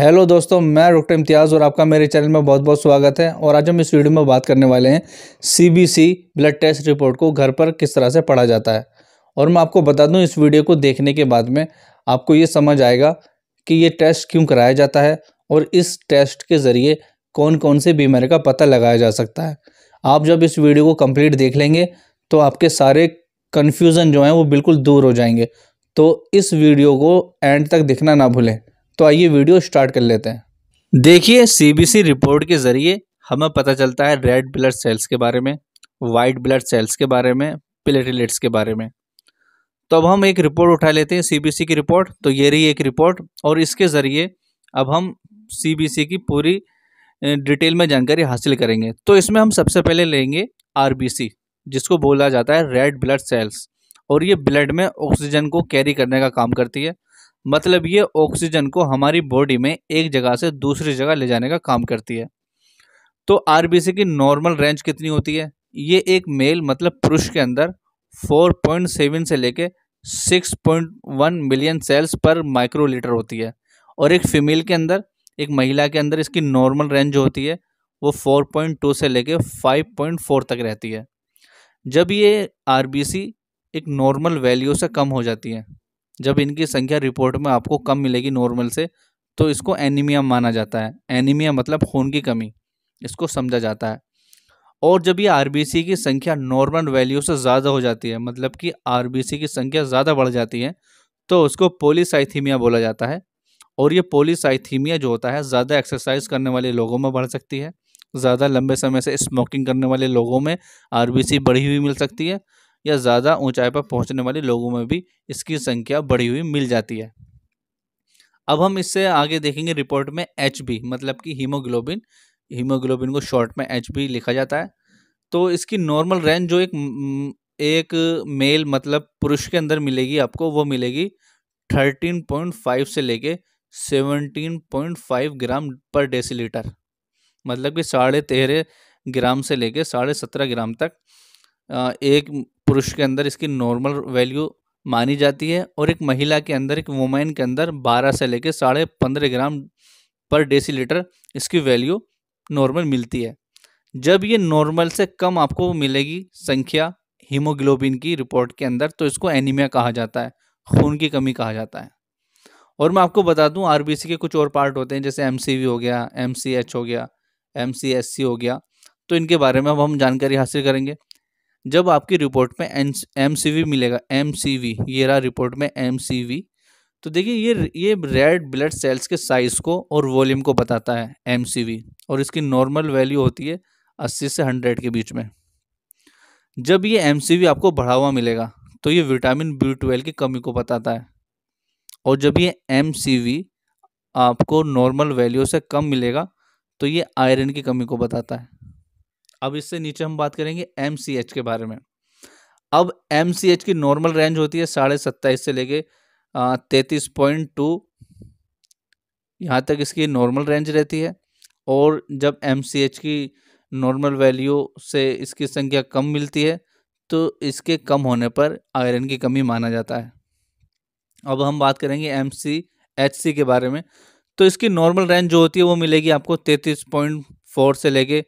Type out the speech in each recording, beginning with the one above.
hello दोस्तों मैं doctor इम्तियाज़ और आपका मेरे चैनल में बहुत बहुत स्वागत है और आज हम इस वीडियो में बात करने वाले हैं सीबीसी ब्लड टेस्ट रिपोर्ट को घर पर किस तरह से पढ़ा जाता है और मैं आपको बता दूं इस वीडियो को देखने के बाद में आपको ये समझ आएगा कि ये टेस्ट क्यों कराया जाता है और इस टेस्ट के ज़रिए कौन कौन से बीमारी का पता लगाया जा सकता है आप जब इस वीडियो को कम्प्लीट देख लेंगे तो आपके सारे कन्फ्यूज़न जो हैं वो बिल्कुल दूर हो जाएंगे तो इस वीडियो को एंड तक देखना ना भूलें तो आइए वीडियो स्टार्ट कर लेते हैं देखिए सीबीसी रिपोर्ट के ज़रिए हमें पता चलता है रेड ब्लड सेल्स के बारे में वाइट ब्लड सेल्स के बारे में प्लेटलेट्स के बारे में तो अब हम एक रिपोर्ट उठा लेते हैं सीबीसी की रिपोर्ट तो ये रही एक रिपोर्ट और इसके ज़रिए अब हम सीबीसी की पूरी डिटेल में जानकारी हासिल करेंगे तो इसमें हम सबसे पहले लेंगे आरबीसी जिसको बोला जाता है रेड ब्लड सेल्स और ये ब्लड में ऑक्सीजन को कैरी करने का काम करती है मतलब ये ऑक्सीजन को हमारी बॉडी में एक जगह से दूसरी जगह ले जाने का काम करती है तो आर की नॉर्मल रेंज कितनी होती है ये एक मेल मतलब पुरुष के अंदर 4.7 से लेके 6.1 मिलियन सेल्स पर माइक्रोलीटर होती है और एक फीमेल के अंदर एक महिला के अंदर इसकी नॉर्मल रेंज जो होती है वो 4.2 से लेके 5.4 तक रहती है जब ये आर एक नॉर्मल वैल्यू से कम हो जाती है जब इनकी संख्या रिपोर्ट में आपको कम मिलेगी नॉर्मल से तो इसको एनीमिया माना जाता है एनीमिया मतलब खून की कमी इसको समझा जाता है और जब ये आरबीसी की संख्या नॉर्मल वैल्यू से ज़्यादा हो जाती है मतलब कि आरबीसी की संख्या ज़्यादा बढ़ जाती है तो उसको पोलिसाइथीमिया बोला जाता है और ये पोलिसाइथीमिया जो होता है ज़्यादा एक्सरसाइज करने वाले लोगों में बढ़ सकती है ज़्यादा लंबे समय से स्मोकिंग करने वाले लोगों में आर बढ़ी हुई मिल सकती है या ज़्यादा ऊंचाई पर पहुंचने वाले लोगों में भी इसकी संख्या बढ़ी हुई मिल जाती है अब हम इससे आगे देखेंगे रिपोर्ट में एच मतलब कि हीमोग्लोबिन हीमोग्लोबिन को शॉर्ट में एच लिखा जाता है तो इसकी नॉर्मल रेंज जो एक एक मेल मतलब पुरुष के अंदर मिलेगी आपको वो मिलेगी थर्टीन पॉइंट फाइव से लेके सेवनटीन पॉइंट फाइव ग्राम पर डेसीलीटर मतलब कि साढ़े तेरह ग्राम से लेके साढ़े सत्रह ग्राम तक एक पुरुष के अंदर इसकी नॉर्मल वैल्यू मानी जाती है और एक महिला के अंदर एक वुमेन के अंदर बारह से लेकर साढ़े पंद्रह ग्राम पर डेसीलीटर इसकी वैल्यू नॉर्मल मिलती है जब ये नॉर्मल से कम आपको मिलेगी संख्या हीमोग्लोबिन की रिपोर्ट के अंदर तो इसको एनीमिया कहा जाता है खून की कमी कहा जाता है और मैं आपको बता दूं आरबीसी के कुछ और पार्ट होते हैं जैसे एमसीवी हो गया एमसीएच हो गया एमसीएससी हो गया तो इनके बारे में अब हम जानकारी हासिल करेंगे जब आपकी रिपोर्ट में एम मिलेगा एम ये रहा रिपोर्ट में एम तो देखिए ये ये रेड ब्लड सेल्स के साइज़ को और वॉल्यूम को बताता है एम और इसकी नॉर्मल वैल्यू होती है अस्सी से हंड्रेड के बीच में जब ये एम आपको बढ़ा हुआ मिलेगा तो ये विटामिन बी ट्वेल्व की कमी को बताता है और जब ये एम आपको नॉर्मल वैल्यू से कम मिलेगा तो ये आयरन की कमी को बताता है अब इससे नीचे हम बात करेंगे एम के बारे में अब एम की नॉर्मल रेंज होती है साढ़े सत्ताईस से लेके तैतीस पॉइंट टू यहाँ तक इसकी नॉर्मल रेंज रहती है और जब एम की नॉर्मल वैल्यू से इसकी संख्या कम मिलती है तो इसके कम होने पर आयरन की कमी माना जाता है अब हम बात करेंगे एम सी के बारे में तो इसकी नॉर्मल रेंज जो होती है वो मिलेगी आपको तैंतीस पॉइंट फोर से लेके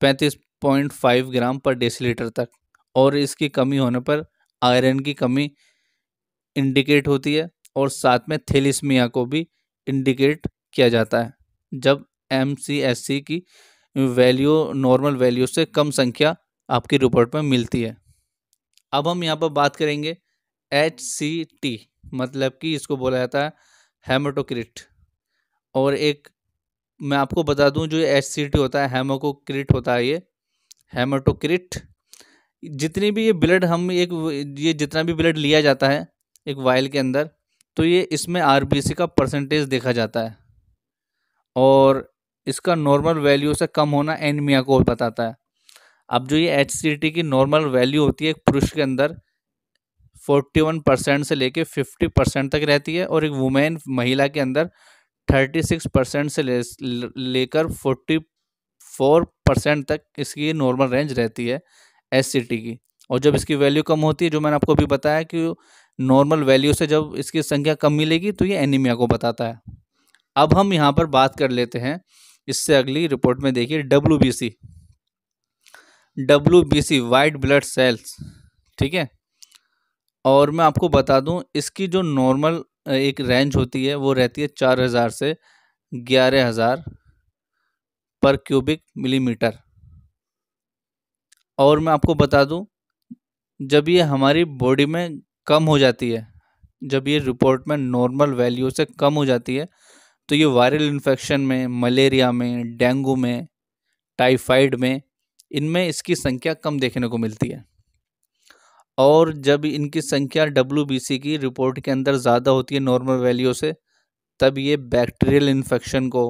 पैंतीस पॉइंट फाइव ग्राम पर डेसीलीटर तक और इसकी कमी होने पर आयरन की कमी इंडिकेट होती है और साथ में थेलिसमिया को भी इंडिकेट किया जाता है जब एम की वैल्यू नॉर्मल वैल्यू से कम संख्या आपकी रिपोर्ट में मिलती है अब हम यहाँ पर बात करेंगे एच सी टी मतलब कि इसको बोला जाता है हेमोटोक्रिट और एक मैं आपको बता दूं जो एच सी टी होता है हेमोकोक्रिट होता है ये हेमाटोक्रिट जितनी भी ये ब्लड हम एक ये जितना भी ब्लड लिया जाता है एक वायल के अंदर तो ये इसमें आर का परसेंटेज देखा जाता है और इसका नॉर्मल वैल्यू से कम होना एनीमिया को बताता है अब जो ये एच की नॉर्मल वैल्यू होती है एक पुरुष के अंदर 41 परसेंट से लेके 50 परसेंट तक रहती है और एक वुमेन महिला के अंदर 36 परसेंट से लेकर ले फोर परसेंट तक इसकी नॉर्मल रेंज रहती है एस की और जब इसकी वैल्यू कम होती है जो मैंने आपको अभी बताया कि नॉर्मल वैल्यू से जब इसकी संख्या कम मिलेगी तो ये एनीमिया को बताता है अब हम यहाँ पर बात कर लेते हैं इससे अगली रिपोर्ट में देखिए W B C W B C white blood cells ठीक है और मैं आपको बता दूँ इसकी जो नॉर्मल एक रेंज होती है वो रहती है चार हज़ार से ग्यारह हज़ार पर क्यूबिक मिलीमीटर और मैं आपको बता दूं जब ये हमारी बॉडी में कम हो जाती है जब ये रिपोर्ट में नॉर्मल वैल्यू से कम हो जाती है तो ये वायरल इन्फेक्शन में मलेरिया में डेंगू में टाइफाइड में इनमें इसकी संख्या कम देखने को मिलती है और जब इनकी संख्या डब्ल्यू की रिपोर्ट के अंदर ज़्यादा होती है नॉर्मल वैल्यू से तब ये बैक्टीरियल इन्फेक्शन को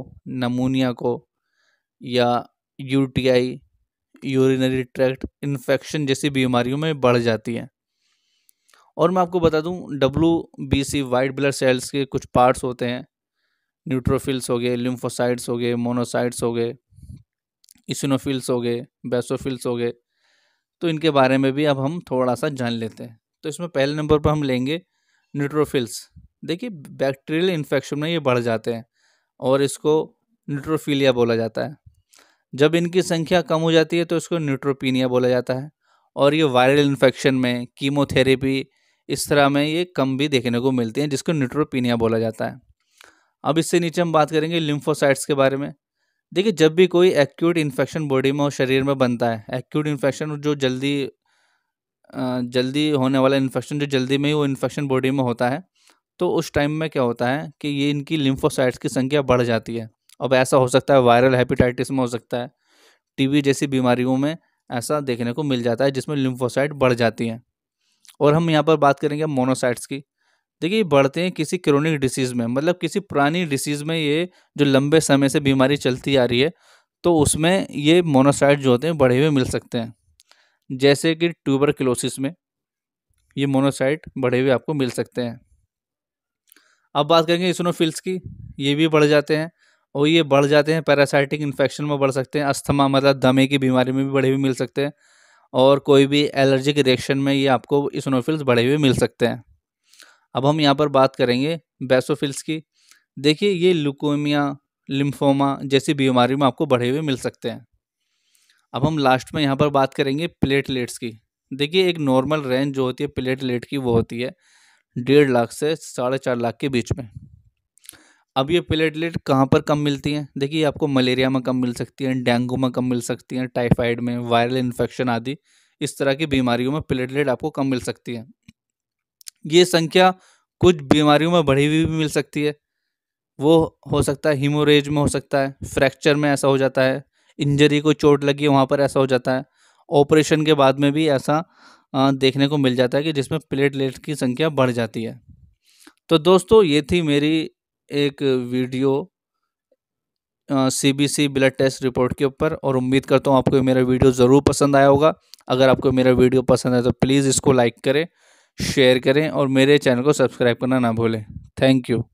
नमूनिया को या यूटीआई यूरिनरी ट्रैक्ट इन्फेक्शन जैसी बीमारियों में बढ़ जाती है और मैं आपको बता दूं W B C white blood cells के कुछ पार्ट्स होते हैं न्यूट्रोफिल्स हो गए लिम्फोसाइड्स हो गए मोनोसाइड्स हो गए इसनोफिल्स हो गए बेसोफिल्स हो गए तो इनके बारे में भी अब हम थोड़ा सा जान लेते हैं तो इसमें पहले नंबर पर हम लेंगे न्यूट्रोफिल्स देखिए बैक्टीरियल इन्फेक्शन में ये बढ़ जाते हैं और इसको न्यूट्रोफीलिया बोला जाता है जब इनकी संख्या कम हो जाती है तो इसको न्यूट्रोपीनिया बोला जाता है और ये वायरल इन्फेक्शन में कीमोथेरेपी इस तरह में ये कम भी देखने को मिलती हैं जिसको न्यूट्रोपीनिया बोला जाता है अब इससे नीचे हम बात करेंगे लिम्फोसाइट्स के बारे में देखिए जब भी कोई एक्यूट इन्फेक्शन बॉडी में और शरीर में बनता है एक्यूट इन्फेक्शन जो जल्दी जल्दी होने वाला इन्फेक्शन जो जल्दी में ही वो इन्फेक्शन बॉडी में होता है तो उस टाइम में क्या होता है कि ये इनकी लिम्फोसाइट्स की संख्या बढ़ जाती है अब ऐसा हो सकता है वायरल हेपेटाइटिस में हो सकता है टीबी जैसी बीमारियों में ऐसा देखने को मिल जाता है जिसमें लिम्फोसाइट बढ़ जाती हैं और हम यहाँ पर बात करेंगे मोनोसाइट्स की देखिए ये बढ़ते हैं किसी क्रोनिक डिसीज़ में मतलब किसी पुरानी डिसीज़ में ये जो लंबे समय से बीमारी चलती आ रही है तो उसमें ये मोनोसाइट जो होते हैं बढ़े हुए मिल सकते हैं जैसे कि ट्यूबर क्लोसिस में ये मोनोसाइट बढ़े हुए आपको मिल सकते हैं अब बात करेंगे इसनोफिल्स की ये भी बढ़ जाते हैं और ये बढ़ जाते हैं पैरासाइटिक इन्फेक्शन में बढ़ सकते हैं अस्थमा मतलब दमे की बीमारी में भी बढ़े हुए मिल सकते हैं और कोई भी एलर्जिक रिएक्शन में ये आपको इसनोफिल्स बढ़े हुए मिल सकते हैं अब हम यहाँ पर बात करेंगे बेसोफिल्स की देखिए ये लुकोमिया लिम्फोमा जैसी बीमारी में आपको बढ़े हुए मिल सकते हैं अब हम लास्ट में यहाँ पर बात करेंगे प्लेटलेट्स की देखिए एक नॉर्मल रेंज जो होती है प्लेटलेट की वो होती है डेढ़ लाख से साढ़े चार लाख के बीच में अब ये प्लेटलेट कहाँ पर कम मिलती हैं देखिए आपको मलेरिया में कम मिल सकती हैं डेंगू में कम मिल सकती हैं टाइफाइड में वायरल इन्फेक्शन आदि इस तरह की बीमारियों में प्लेटलेट आपको कम मिल सकती है ये संख्या कुछ बीमारियों में बढ़ी हुई भी मिल सकती है वो हो सकता है हीमोरेज में हो सकता है फ्रैक्चर में ऐसा हो जाता है इंजरी को चोट लगी वहाँ पर ऐसा हो जाता है ऑपरेशन के बाद में भी ऐसा देखने को मिल जाता है कि जिसमें प्लेटलेट की संख्या बढ़ जाती है तो दोस्तों ये थी मेरी एक video C B C blood test report के ऊपर और उम्मीद करता हूँ आपको मेरा वीडियो ज़रूर पसंद आया होगा अगर आपको मेरा वीडियो पसंद है तो प्लीज़ इसको लाइक करें शेयर करें और मेरे चैनल को सब्सक्राइब करना ना भूलें थैंक यू